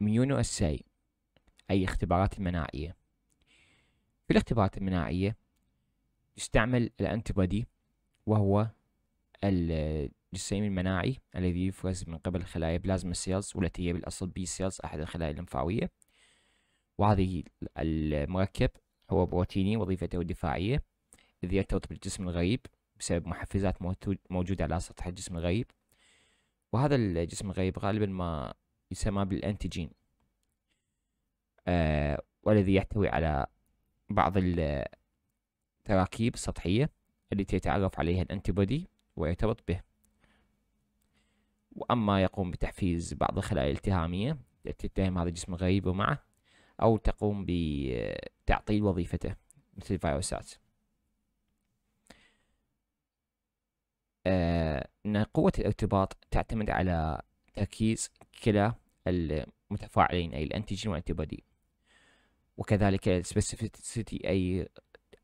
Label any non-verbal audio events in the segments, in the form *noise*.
ميونو أساي أي اختبارات المناعية في الاختبارات المناعية يستعمل الأنتيبادي وهو الجسيم المناعي الذي يفرز من قبل خلايا بلازما سيلز والتي هي بالأصل بي سيلز أحد الخلايا اللمفاوية وهذه المركب هو بروتيني وظيفته الدفاعية إذ يرتبط بالجسم الغريب بسبب محفزات موجودة على سطح الجسم الغريب وهذا الجسم الغريب غالبا ما يسمى بالأنتيجين آه والذي يحتوي على بعض التراكيب السطحية التي يتعرف عليها الأنتيبودي ويرتبط به وأما يقوم بتحفيز بعض الخلايا الالتهامية التي تتهم هذا الجسم الغريب ومعه أو تقوم بتعطيل وظيفته مثل الفيروسات آه أن قوة الارتباط تعتمد على تركيز كلا المتفاعلين أي الأنتيجين والأنتيبادي وكذلك السبيسيفيتي أي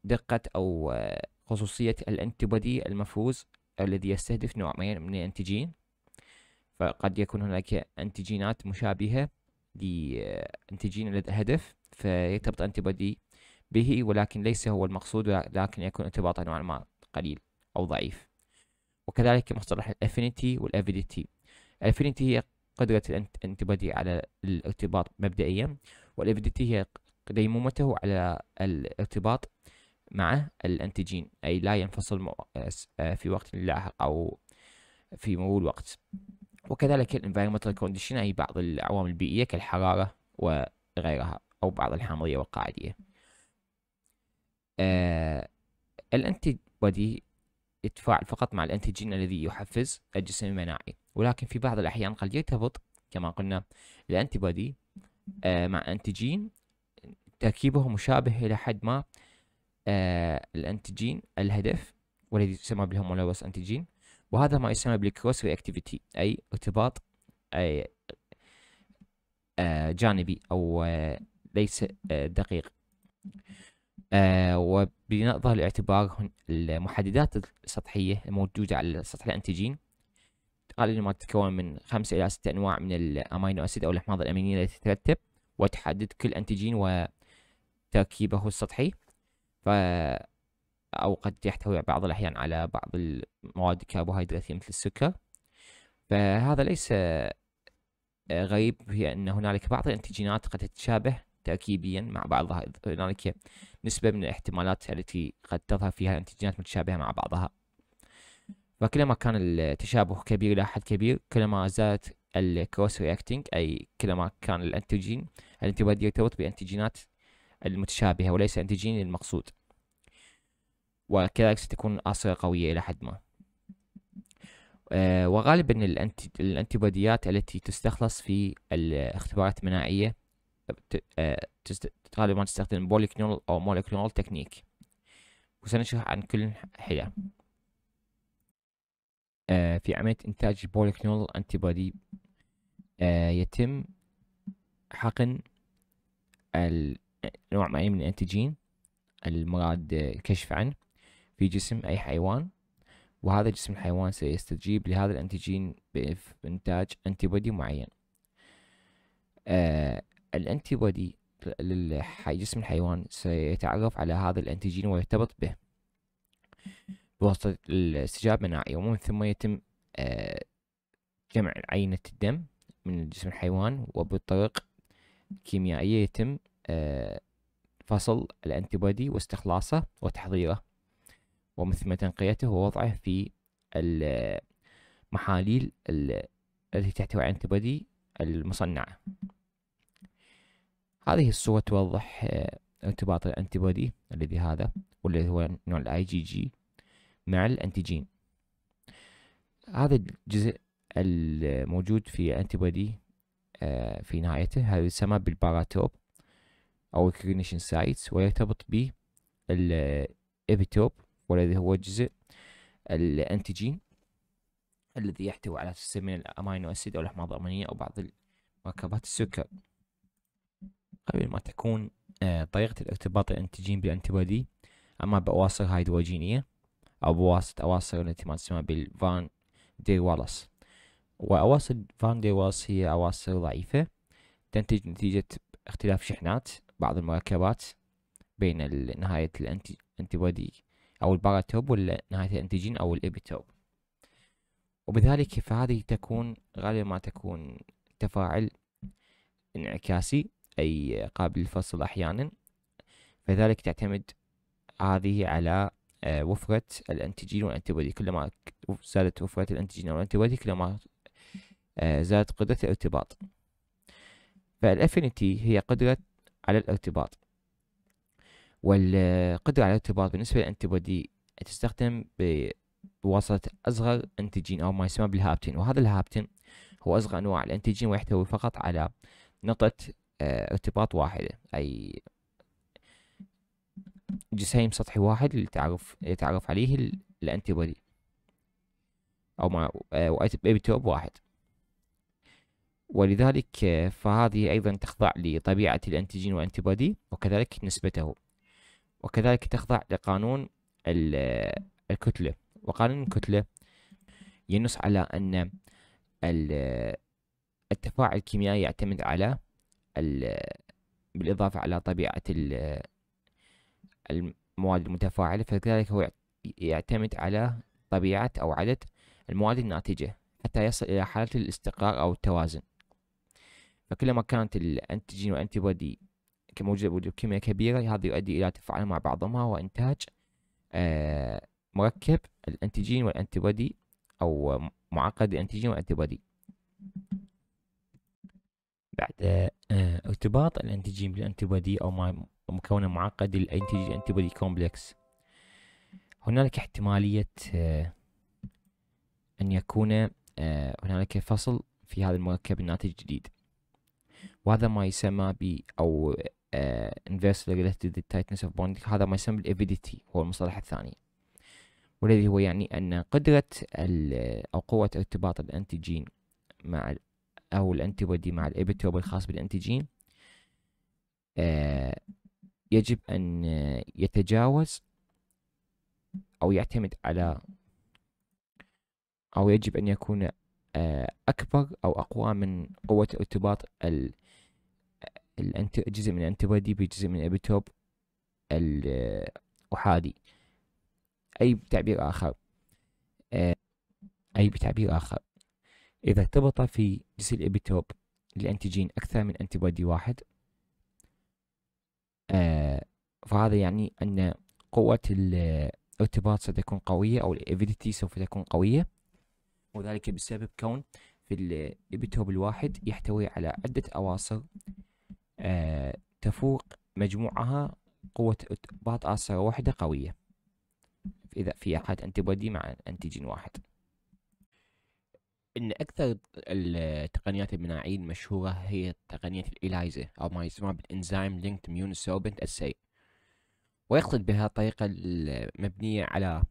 دقة أو آه، خصوصية الأنتيبادي المفروز الذي يستهدف نوع معين من الأنتيجين فقد يكون هناك أنتيجينات مشابهة لأنتيجين الهدف فيرتبط أنتيبادي به ولكن ليس هو المقصود لكن يكون ارتباطه نوعا ما قليل أو ضعيف وكذلك مصطلح الافينيتي والافيديتي الافينيتي هي قدرة الانتبادي على الارتباط مبدئيا والإفديتي هي ديمومته على الارتباط مع الأنتجين أي لا ينفصل في وقت لاحق أو في مرور الوقت وكذلك الانفيرمنتال كونديشن أي بعض العوامل البيئية كالحرارة وغيرها أو بعض الحامضية والقاعدية آه يتفاعل فقط مع الأنتيجين الذي يحفز الجسم المناعي ولكن في بعض الأحيان قد يرتبط كما قلنا الانتيبادي آه، مع أنتيجين تركيبه مشابه إلى حد ما آه، الأنتيجين الهدف والذي يسمى بالهومولوس أنتيجين وهذا ما يسمى بالكروس رياكتيفيتي أي ارتباط أي آه، جانبي أو ليس دقيق وبنظر الاعتبار المحددات السطحية الموجودة على سطح الأنتيجين قال انه ما تتكون من خمسة الى ستة انواع من الامينو اسيد او الاحماض الامينيه التي تترتب وتحدد كل انتيجين وتركيبه السطحي ف او قد يحتوي بعض الاحيان على بعض المواد الكربوهيدراتيه مثل السكر فهذا ليس غريب هي ان هنالك بعض الانتيجينات قد تتشابه تركيبيا مع بعضها هنالك نسبه من الاحتمالات التي قد تظهر فيها انتيجينات متشابهه مع بعضها فكلما كان التشابه كبير إلى حد كبير كلما زادت الكروس رياكتنج أي كلما كان الأنتيجين الأنتيبادي يرتبط بأنتيجينات المتشابهة وليس أنتيجين المقصود وكذلك ستكون أسرة قوية إلى حد ما آه، وغالبا الأنتيباديات التي تستخلص في الاختبارات المناعية آه، غالبا تستخدم بوليكنول أو موليكنول تكنيك وسنشرح عن كل حيلة آه، في عملية إنتاج بوليكلونال أنتي بودي يتم حقن نوع معين من الأنتيجين المراد كشف عنه في جسم أي حيوان وهذا جسم الحيوان سيستجيب لهذا الأنتيجين بإنتاج أنتي بودي معين الأنتي بودي لجسم الحيوان سيتعرف على هذا الأنتيجين ويرتبط به بواسطة الاستجابة نائية ومن ثم يتم آه، جمع عينة الدم من جسم الحيوان وبطرق كيميائية يتم آه، فصل الأنتيبودي واستخلاصه وتحضيره ومن ثم تنقيته ووضعه في المحاليل التي تحتوي على الأنتيبودي المصنعة هذه الصورة توضح آه، ارتباط الأنتيبودي الذي هذا والذي هو نوع الاي جي جي مع الأنتيجين هذا الجزء الموجود في أنتيبودي آه، في نهايته هذا يسمى بالباراتوب أو recognition سايتس ويرتبط ب الإبيتوب والذي هو جزء الأنتيجين الذي يحتوي على سلسلة من الأمينو أسيد أو الأحماض الأمينية أو بعض مركبات السكر قبل ما تكون آه، طريقة الارتباط الأنتيجين بالأنتيبودي أما بأواصر هيدروجينية بواسطة أواصر التي ما تسمى بالفان دي والاس وأواصر فان دي والاس هي أواصر ضعيفة تنتج نتيجة اختلاف شحنات بعض المركبات بين نهاية الانتبادي أو الباراتوب ونهاية الانتيجين أو الإبيتوب وبذلك فهذه تكون غالبا ما تكون تفاعل انعكاسي أي قابل للفصل أحيانا فذلك تعتمد هذه على آه، وفرة الأنتيجين والأنتي بودي كلما زادت وفرة الأنتيجين والأنتي بودي كلما آه، زادت قدرة الارتباط فالأفينيتي هي قدرة على الارتباط والقدرة على الارتباط بالنسبة للأنتي بودي تستخدم بواسطة أصغر أنتيجين أو ما يسمى بالهابتين وهذا الهابتين هو أصغر أنواع الأنتيجين ويحتوي فقط على نقطة آه، ارتباط واحدة أي جسيم سطحي واحد للتعرف يتعرف عليه الانتي بودي او ما وايت بيبي توب واحد ولذلك آه، فهذه ايضا تخضع لطبيعه الانتيجين والانتي بودي وكذلك نسبته وكذلك تخضع لقانون آه، الكتله وقانون الكتله ينص على ان آه، التفاعل الكيميائي يعتمد على بالإضافة على طبيعة المواد المتفاعلة فلذلك هو يعتمد على طبيعة أو عدد المواد الناتجة حتى يصل إلى حالة الاستقرار أو التوازن فكلما كانت الأنتيجين والأنتيبودي كموجود بكمية كبيرة هذا يؤدي إلى تفاعل مع بعضهما وإنتاج آه، مركب الأنتيجين والأنتيبودي أو معقد الأنتيجين والأنتيبودي بعد آه، آه، ارتباط الأنتيجين بالأنتيبودي أو ما مكونا معقد للانتيجين انتي بودي كومبلكس هنالك احتمالية آه، أن يكون آه، هنالك فصل في هذا المركب الناتج الجديد وهذا ما يسمى ب أو آه، inversely related to the tightness of bonding هذا ما يسمى بالإفيديتي هو المصطلح الثاني والذي هو يعني أن قدرة أو قوة ارتباط الأنتيجين مع أو الأنتيبودي مع الإبيتوب الخاص بالأنتيجين يجب أن يتجاوز أو يعتمد على أو يجب أن يكون آه، أكبر أو أقوى من قوة ارتباط ال جزء من الأنتيبادي بجزء من الابيتوب الأحادي أي بتعبير آخر آه، أي بتعبير آخر إذا ارتبط في جزء الابيتوب الانتيجين أكثر من أنتيبادي واحد آه، فهذا يعني أن قوة الارتباط ستكون قوية أو الإفيديتي سوف تكون قوية وذلك بسبب كون في الابيتوب الواحد يحتوي على عدة أواصر آه، تفوق مجموعها قوة ارتباط اصر واحدة قوية إذا في أحد انتبادي مع أنتيجين واحد ان اكثر التقنيات المناعيه المشهوره هي تقنيه الاليزا او ما يسمى بالانزيم لينكد ميون سوربنت اسي ويقصد بها الطريقه المبنيه على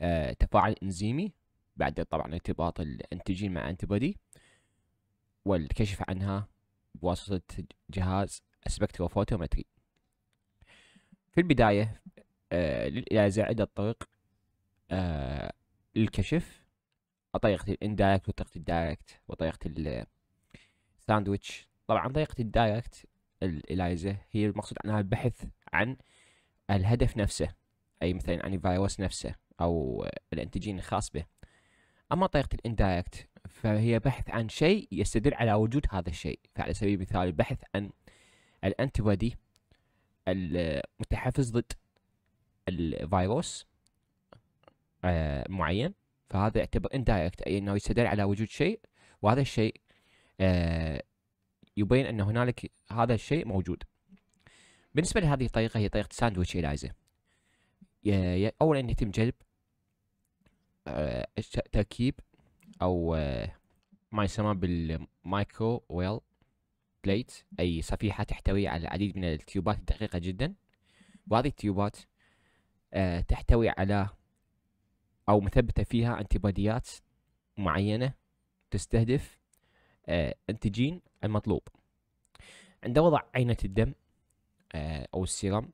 آه، تفاعل انزيمي بعد طبعا ارتباط الانتيجين مع انتي والكشف عنها بواسطه جهاز اسبكتروفوتومتري في البدايه آه، للايلايزا عده طرق آه، للكشف طريقه الاندايركت وطريقه الدايركت وطريقه الساندويتش طبعا طريقه الدايركت الالايزا هي المقصود عنها البحث عن الهدف نفسه اي مثلا عن الفيروس نفسه او الانتيجين الخاص به اما طريقه الاندايركت فهي بحث عن شيء يستدل على وجود هذا الشيء فعلى سبيل المثال البحث عن الانتيبادي المتحفز ضد الفيروس آه، معين فهذا يعتبر اندايركت اي يعني انه يستدل على وجود شيء وهذا الشيء آه يبين ان هنالك هذا الشيء موجود بالنسبه لهذه الطريقه هي طريقه ساندويتش الايزا اولا يتم جلب آه تركيب او آه ما يسمى بالمايكرو ويل بليت اي صفيحه تحتوي على العديد من التيوبات الدقيقه جدا وهذه التيوبات آه، تحتوي على او مثبته فيها انتيباديات معينه تستهدف انتجين آه، المطلوب عند وضع عينه الدم آه، او السيرم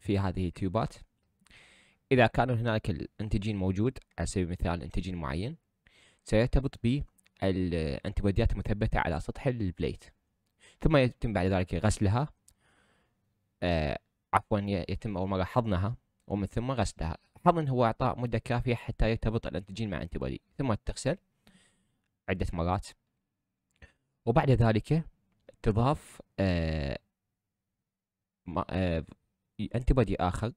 في هذه التيوبات اذا كان هناك الانتجين موجود على سبيل المثال انتجين معين سيرتبط بالانتباديات المثبته على سطح البليت ثم يتم بعد ذلك غسلها آه، عفوا يتم اول مره حضنها ومن ثم غسلها حرا هو اعطاء مده كافيه حتى يرتبط الانتيجين مع انتيبادي ثم تغسل عده مرات وبعد ذلك تضاف آه, آه، اخر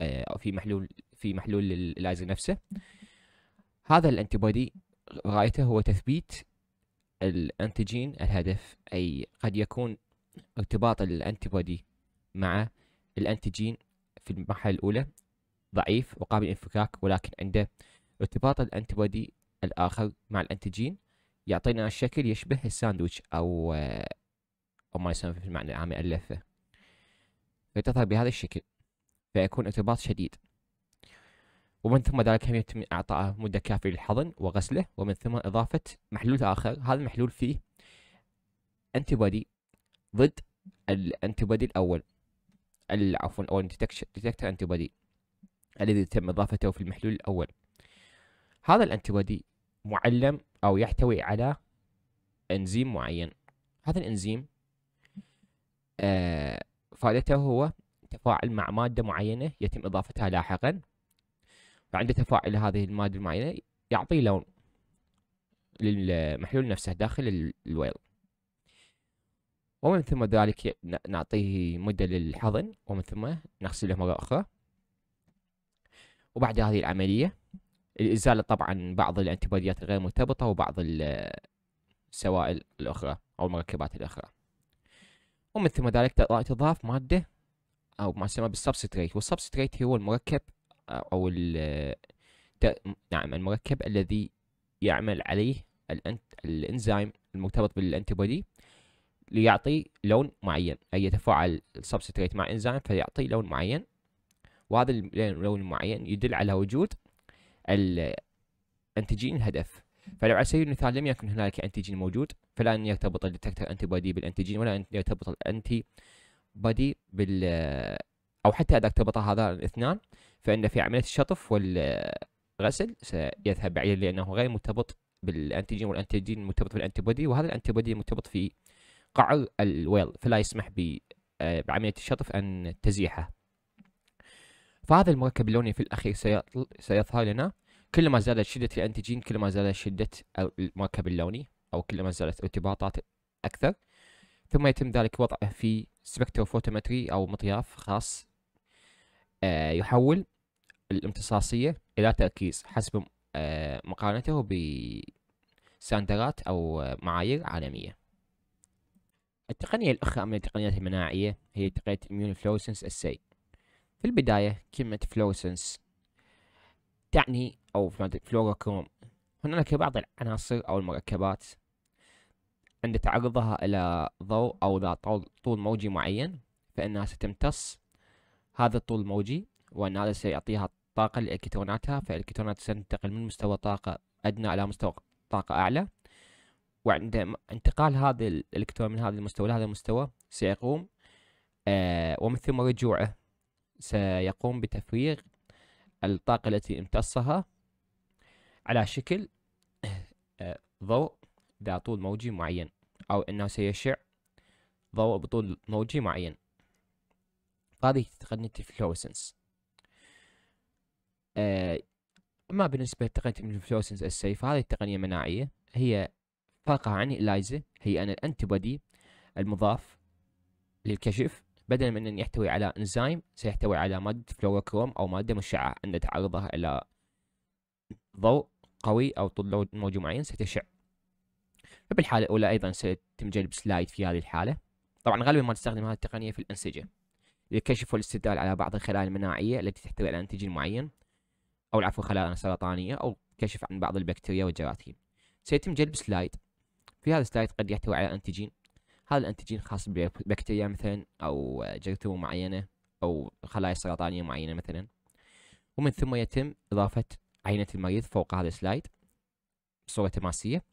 آه في محلول في محلول اللايزر نفسه هذا الانتيبادي غايته هو تثبيت الانتيجين الهدف اي قد يكون ارتباط الانتيبادي مع الانتيجين في المرحله الاولى ضعيف وقابل للانفكاك ولكن عنده ارتباط الانتيبودي الاخر مع الانتيجين يعطينا شكل يشبه الساندويتش او آه، او ما يسمى في المعنى العام اللفه فتظهر بهذا الشكل فيكون ارتباط شديد ومن ثم ذلك هم يتم إعطائه مدة كافية للحضن وغسله ومن ثم إضافة محلول آخر هذا المحلول فيه أنتيبودي ضد الأنتيبودي الأول عفوا أو ديتكتر أنتيبودي الذي تم إضافته في المحلول الأول هذا الأنتيبودي معلم أو يحتوي على إنزيم معين هذا الإنزيم آه، فائدته هو تفاعل مع مادة معينة يتم إضافتها لاحقا فعند تفاعل هذه المادة المعينة يعطي لون للمحلول نفسه داخل الويل ومن ثم ذلك نعطيه مدة للحضن ومن ثم نغسله مرة أخرى وبعد هذه العملية الإزالة طبعا بعض الأنتيبوديات الغير مرتبطة وبعض السوائل الأخرى أو المركبات الأخرى ومن ثم ذلك تضاف مادة أو ما يسمى بالسبستريت والسبستريت هو المركب أو ال نعم المركب الذي يعمل عليه الانزيم المرتبط بالانتيبودي ليعطي لون معين أي يتفاعل السبستريت مع انزيم فيعطي لون معين وهذا اللون يعني المعين يدل على وجود الانتيجين الهدف فلو على سبيل المثال لم يكن هنالك انتيجين موجود فلن يرتبط الديتكتر انتي بادي بالانتيجين ولا يرتبط الانتي بادي بال او حتى اذا ارتبط هذان الاثنان فان في عمليه الشطف والغسل سيذهب بعيدا لانه غير مرتبط بالانتيجين والانتيجين مرتبط بالانتي بودي وهذا الانتي بودي مرتبط في قعر الويل فلا يسمح بعمليه الشطف ان تزيحه فهذا المركب اللوني في الأخير سيظهر لنا كلما زادت شدة الأنتيجين كلما زادت شدة المركب اللوني أو كلما زادت ارتباطات أكثر ثم يتم ذلك وضعه في سبكتروفوتومتري أو مطياف خاص آه، يحول الامتصاصية إلى تركيز حسب آه، مقارنته بساندرات أو معايير عالمية التقنية الأخرى من التقنيات المناعية هي تقنية immune fluorescence Assay في البداية كلمة فلوسنس تعني أو فلوروكروم هناك بعض العناصر أو المركبات عند تعرضها إلى ضوء أو إلى طول موجي معين فإنها ستمتص هذا الطول الموجي وأن هذا سيعطيها طاقة لإلكتروناتها فالإلكترونات ستنتقل من مستوى طاقة أدنى إلى مستوى طاقة أعلى وعند انتقال هذا الإلكترون من هذا المستوى لهذا المستوى سيقوم آه ومن ثم رجوعه سيقوم بتفريغ الطاقة التي امتصها على شكل *clears throat* آه، ضوء ذا طول موجي معين أو أنه سيشع ضوء بطول موجي معين هذه تقنية الفلوسنس آه، أما بالنسبة لتقنية الفلوسنس السيف هذه التقنية مناعية هي فاقها عن إلايزا هي أن الأنتبودي المضاف للكشف بدل من أن يحتوي على إنزيم سيحتوي على مادة فلوروكروم أو مادة مشعة عند تعرضها إلى ضوء قوي أو طول موجة معين ستشع فبالحالة الأولى أيضا سيتم جلب سلايد في هذه الحالة طبعا غالبا ما تستخدم هذه التقنية في الأنسجة للكشف والاستدلال على بعض الخلايا المناعية التي تحتوي على أنتيجين معين أو العفو خلايا سرطانية أو كشف عن بعض البكتيريا والجراثيم سيتم جلب سلايد في هذا السلايد قد يحتوي على أنتيجين هذا الانتيجين خاص ببكتيريا مثلا او جرثومه معينه او خلايا سرطانيه معينه مثلا ومن ثم يتم اضافه عينه المريض فوق هذا السلايد بصوره تماسيه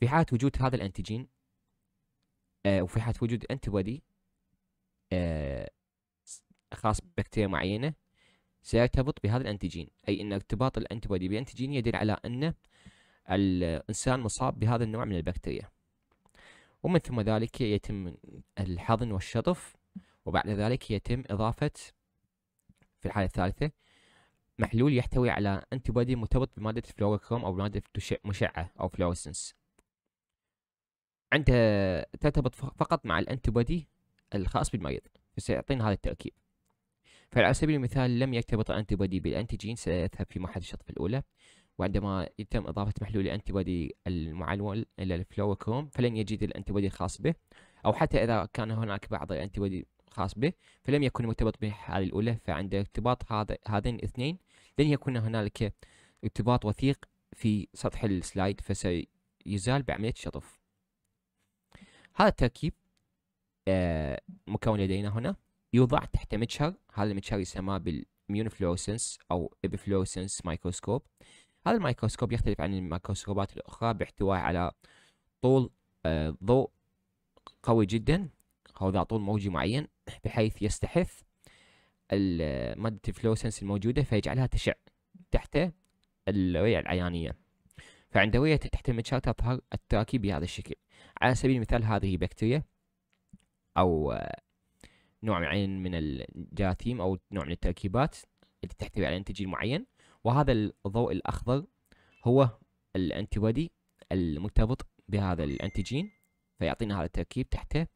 في حاله وجود هذا الانتيجين آه، وفي حاله وجود انتي بودي آه، خاص ببكتيريا معينه سيرتبط بهذا الانتيجين اي ان ارتباط الانتي بودي بانتيجين يدل على ان الانسان مصاب بهذا النوع من البكتيريا ومن ثم ذلك يتم الحضن والشطف وبعد ذلك يتم إضافة في الحالة الثالثة محلول يحتوي على أنتي بودي مرتبط بمادة فلوروكروم أو مادة مشعة أو فلوسنس عندها ترتبط فقط مع الأنتي بودي الخاص بالمريض فسيعطينا هذا التركيب فعلى سبيل المثال لم يرتبط الأنتي بودي بالأنتيجين سيذهب في مرحلة الشطف الأولى وعندما يتم إضافة محلول الأنتي بودي المعلول إلى الفلوكوم فلن يجد الأنتي بودي الخاص به أو حتى إذا كان هناك بعض الأنتي بودي به فلم يكن مرتبط بالحالة الأولى فعند ارتباط هذين الاثنين لن يكون هنالك ارتباط وثيق في سطح السلايد فسيزال بعملية الشطف هذا التركيب آه، مكون لدينا هنا يوضع تحت مجهر هذا المجهر يسمى بالميونفلورسنس أو إبفلوسنس مايكروسكوب هذا الميكروسكوب يختلف عن الميكروسكوبات الأخرى باحتوائه على طول آه، ضوء قوي جدا أو ذا طول موجي معين بحيث يستحث آه، مادة الفلوسنس الموجودة فيجعلها تشع تحت الرئة العيانية فعند رؤية تحت المتشار تظهر التراكيب بهذا الشكل على سبيل المثال هذه بكتيريا أو آه، نوع معين من الجراثيم أو نوع من التركيبات اللي تحتوي على أنتجين معين وهذا الضوء الأخضر هو الأنتي بودي المرتبط بهذا الأنتيجين فيعطينا هذا التركيب تحته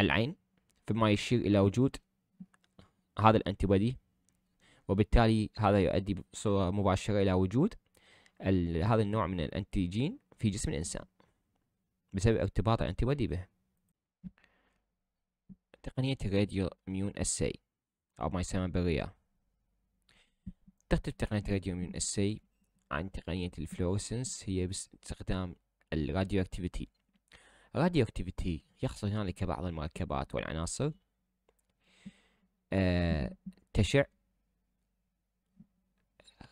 العين فيما يشير إلى وجود هذا الأنتي بودي وبالتالي هذا يؤدي بصورة مباشرة إلى وجود هذا النوع من الأنتيجين في جسم الإنسان بسبب ارتباط الأنتي بودي به تقنية الراديو ميون السي أو ما يسمى بالرياء تختلف تقنية الراديوم من السي عن تقنية الفلورسنس هي باستخدام الراديو اكتيفيتي الراديو اكتيفيتي يحصل هنالك بعض المركبات والعناصر أه تشع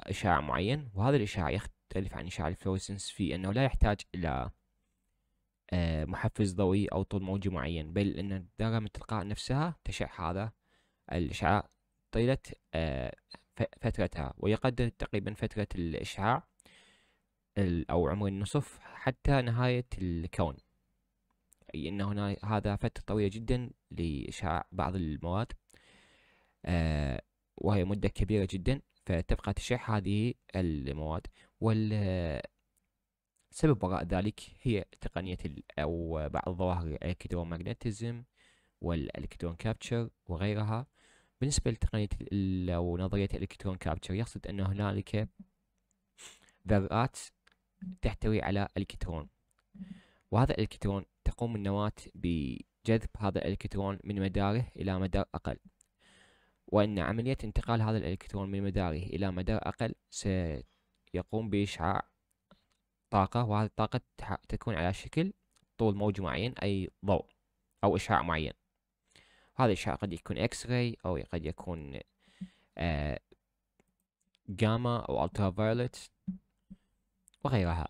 إشعاع معين وهذا الإشعاع يختلف عن إشعاع الفلورسنس في أنه لا يحتاج إلى آه، محفز ضوئي أو طول موجي معين بل أن الذرة من تلقاء نفسها تشع هذا الإشعاع طيلة آه، فترتها ويقدر تقريبا فترة الإشعاع أو عمر النصف حتى نهاية الكون أي أن هنا هذا فترة طويلة جدا لإشعاع بعض المواد آه، وهي مدة كبيرة جدا فتبقى تشع هذه المواد وال سبب وراء ذلك هي تقنية أو بعض ظواهر الكترومغناطيزم والالكترون كابتشر وغيرها بالنسبة لتقنية أو نظرية الإلكترون كابتشر يقصد أن هنالك ذرات تحتوي على الكترون وهذا الإلكترون تقوم النواة بجذب هذا الإلكترون من مداره إلى مدار أقل وأن عملية انتقال هذا الإلكترون من مداره إلى مدار أقل سيقوم بإشعاع طاقة وهذه الطاقة تكون على شكل طول موج معين أي ضوء أو إشعاع معين هذا الإشعاع قد يكون إكس راي أو قد يكون جاما آه، أو ألترا فايولت وغيرها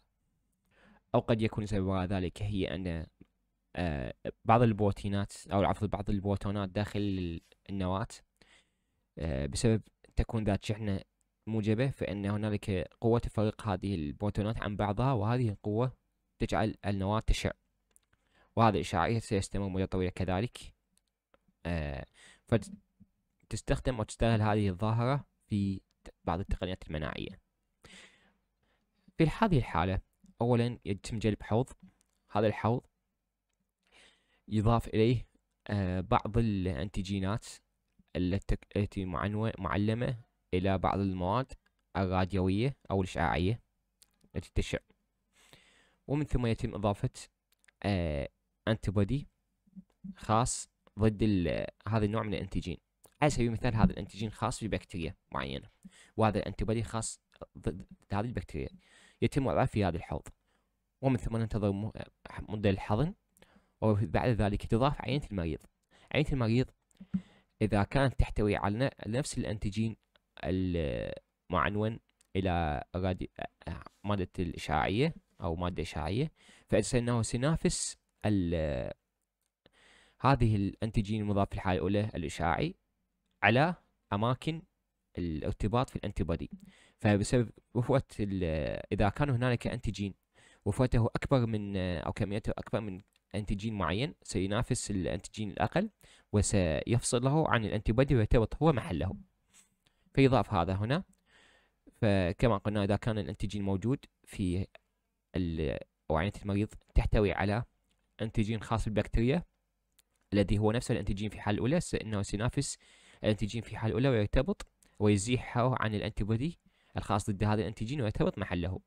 أو قد يكون سبب وراء ذلك هي أن آه، بعض البروتينات أو عفوا بعض البروتونات داخل النواة آه، بسبب تكون ذات شحنة موجبة فإن هنالك قوة تفرق هذه البروتونات عن بعضها وهذه القوة تجعل النواة تشع وهذا الإشعاع سيستمر مدة طويلة كذلك آه، فتستخدم أو تستغل هذه الظاهرة في بعض التقنيات المناعية في هذه الحالة أولا يتم جلب حوض هذا الحوض يضاف إليه آه، بعض الأنتيجينات التي معلمة إلى بعض المواد الراديوية أو الإشعاعية التي تشع ومن ثم يتم إضافة أنتي آه، خاص ضد هذا النوع من الانتيجين على سبيل المثال هذا الانتيجين خاص ببكتيريا معينه وهذا الانتيبادي خاص ضد هذه البكتيريا يتم وضعه في هذا الحوض ومن ثم ننتظر مدة الحضن وبعد ذلك تضاف عينة المريض عينة المريض إذا كانت تحتوي على نفس الأنتيجين المعنون إلى مادة الإشعاعية أو مادة إشعاعية فإنه سينافس هذه الأنتيجين المضاف الحالي الاولى الإشعاعي على أماكن الارتباط في الانتيبادي فبسبب وفوة إذا كان هنالك أنتيجين وفوته أكبر من أو كميته أكبر من أنتيجين معين سينافس الأنتيجين الأقل وسيفصله عن الأنتيبادي ويرتبط هو محله فيضاف هذا هنا فكما قلنا إذا كان الأنتيجين موجود في أوعية المريض تحتوي على أنتيجين خاص بالبكتيريا الذي هو نفسه الأنتيجين في حال الأولى انه سينافس الأنتيجين في حال الأولى ويرتبط ويزيحه عن الأنتيبودي الخاص ضد هذا الأنتيجين ويرتبط محله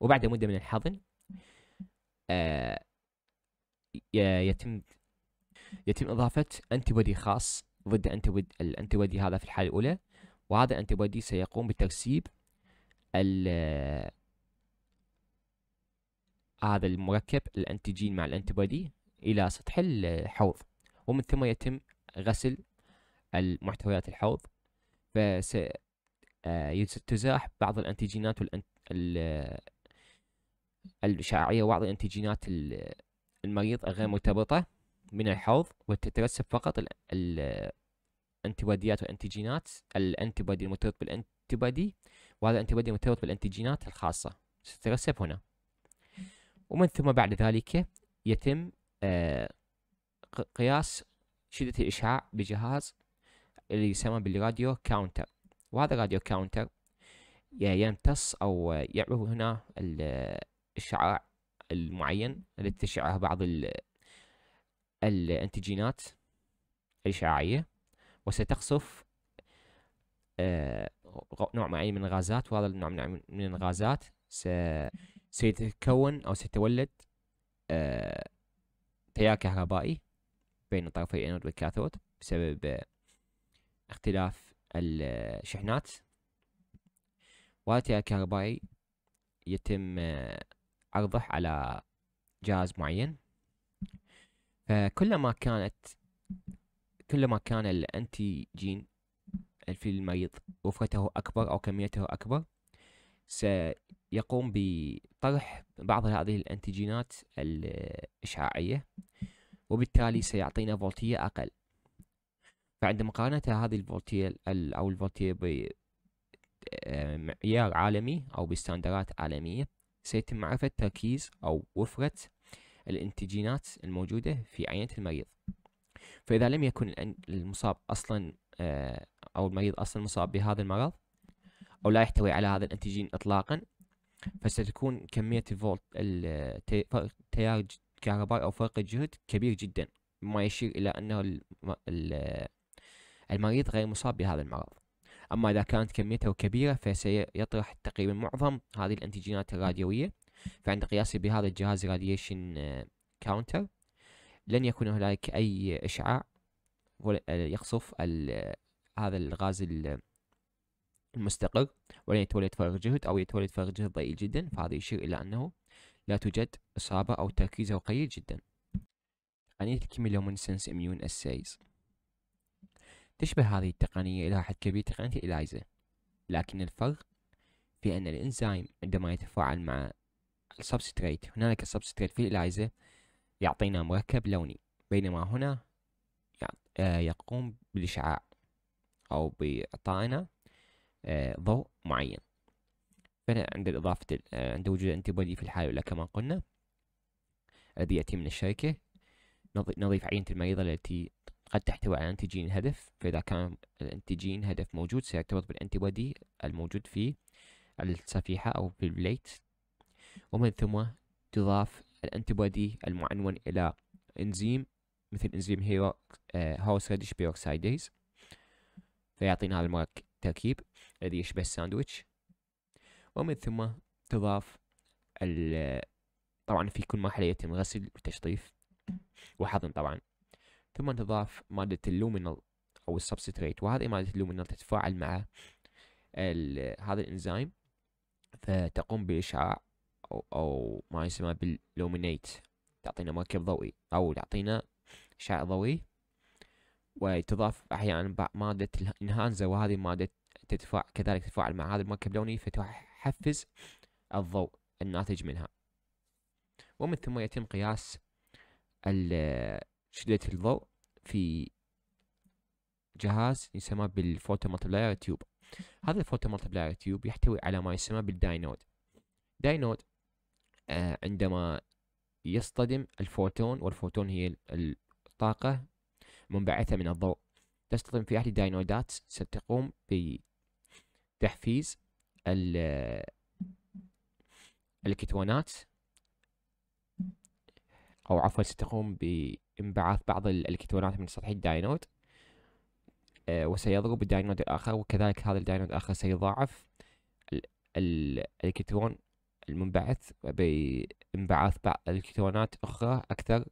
وبعد مدة من الحضن آه، يتم يتم إضافة أنتيبودي خاص ضد الأنتيبودي هذا في الحالة الأولى وهذا الأنتيبودي سيقوم بترسيب هذا المركب الأنتيجين مع الأنتيبودي إلى سطح الحوض ومن ثم يتم غسل المحتويات الحوض فس آه، بعض الأنتيجينات الأشعاعية وبعض الأنتيجينات المريض الغير مرتبطة من الحوض وتترسب فقط الأنتيباديات والأنتيجينات الأنتيبادي المرتبط بالأنتيبادي وهذا الأنتيبادي مرتبط بالأنتيجينات الخاصة سترسب هنا ومن ثم بعد ذلك يتم آه، قياس شدة الإشعاع بجهاز اللي يسمى بالراديو كاونتر وهذا الراديو كاونتر يمتص أو يعرف هنا الإشعاع المعين اللي تشعه بعض الانتجينات الإشعاعية وستقصف آه، نوع معين من الغازات وهذا النوع من الغازات سيتكون أو ستولد آه، تيار كهربائي بين طرفي الانود والكاثود بسبب آه، اختلاف الشحنات وهذا التيار الكهربائي يتم آه، عرضه على جهاز معين فكلما كانت كلما كان الانتي جين في المريض وفرته أكبر أو كميته أكبر سيقوم بطرح بعض هذه الأنتيجينات الإشعاعية وبالتالي سيعطينا فولتية أقل فعند مقارنة هذه الفولتية أو الفولتية بمعيار عالمي أو بستاندرات عالمية سيتم معرفة تركيز أو وفرة الانتيجينات الموجودة في عينة المريض فإذا لم يكن المصاب أصلا آه، أو المريض أصلا مصاب بهذا المرض أو لا يحتوي على هذا الأنتيجين إطلاقا فستكون كمية الفولت التيار الكهربائي أو فرق الجهد كبير جدا مما يشير إلى أنه المريض غير مصاب بهذا المرض أما إذا كانت كميته كبيرة فسيطرح تقريبا معظم هذه الأنتيجينات الراديوية فعند قياسي بهذا الجهاز راديشن كاونتر لن يكون هناك أي إشعاع يقصف هذا الغاز المستقر ولن يتولد فارغ جهد أو يتولد فارغ جهد ضئيل جدا فهذا يشير إلى أنه لا توجد إصابة أو تركيزه قليل جدا تقنية يعني الكيميلومونسنس إميون أسايز تشبه هذه التقنية إلى حد كبير تقنية الإلايزا لكن الفرق في أن الإنزيم عندما يتفاعل مع السبستريت هنالك سبستريت في الإلايزا يعطينا مركب لوني بينما هنا آه، يقوم بالإشعاع أو بإعطائنا آه، ضوء معين فهنا عند إضافة آه، عند وجود الانتيبودي في الحالة كما قلنا الذي يأتي من الشركة نضيف عينة المريضة التي قد تحتوي على أنتيجين الهدف فإذا كان الأنتيجين هدف موجود سيرتبط بالأنتي الموجود في الصفيحة أو في البليت ومن ثم تضاف الأنتي المعنون إلى إنزيم مثل إنزيم هيرو هوس آه، ريدش بيروكسايديز فيعطينا هذا التركيب الذي يشبه الساندويتش ومن ثم تضاف طبعا في كل مرحلة يتم غسل وتشطيف وحضن طبعا ثم تضاف مادة اللومينال أو السبستريت وهذه مادة اللومينال تتفاعل مع هذا الإنزيم فتقوم بإشعاع أو, أو ما يسمى باللومينيت تعطينا مركب ضوئي أو تعطينا إشعاع ضوئي وتضاف أحيانا مادة الإنهانزا وهذه مادة تدفع كذلك تتفاعل مع هذا المركب اللوني فتحفز الضوء الناتج منها ومن ثم يتم قياس شدة الضوء في جهاز يسمى بالفوتو مالتبلاير تيوب هذا الفوتو مالتبلاير تيوب يحتوي على ما يسمى بالداينود داينود آه، عندما يصطدم الفوتون والفوتون هي الطاقة منبعثة من الضوء تصطدم في أحد الداينودات ستقوم تحفيز الكترونات أو عفوا ستقوم بانبعاث بعض الكترونات من سطح الداينود آه، وسيضرب الداينود الآخر وكذلك هذا الداينود الآخر سيضاعف الإلكترون المنبعث بانبعاث الكترونات أخرى أكثر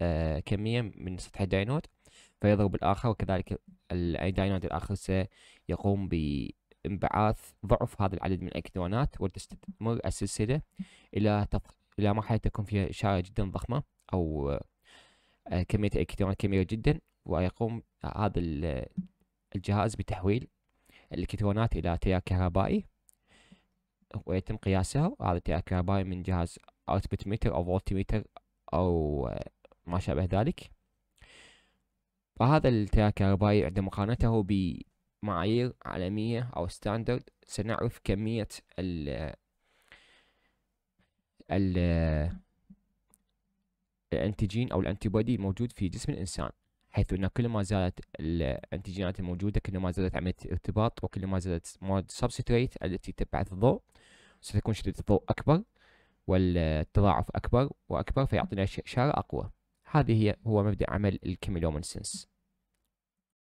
آه، كمية من سطح الداينود فيضرب الآخر وكذلك الداينود الآخر سيقوم ب انبعاث ضعف هذا العدد من الإلكترونات وتستمر السلسلة إلى تضخ... إلى مرحلة تكون فيها إشارة جدا ضخمة أو آه، كمية الإلكترونات كبيرة جدا ويقوم هذا الجهاز بتحويل الإلكترونات إلى تيار كهربائي ويتم قياسها هذا التيار الكهربائي من جهاز أوتبوت ميتر أو فولت ميتر أو آه، ما شابه ذلك فهذا التيار الكهربائي عند مقارنته ب معايير عالمية أو ستاندرد سنعرف كمية ال ال الانتيجين أو الانتيبادي الموجود في جسم الإنسان حيث أن كل ما زادت الانتيجينات الموجودة كل ما زادت عملية الارتباط وكل ما زادت مواد سبستريت التي تبعث الضوء ستكون شدة الضوء أكبر والتضاعف أكبر وأكبر فيعطينا إشارة أقوى هذه هي هو مبدأ عمل الكيميلومنسنس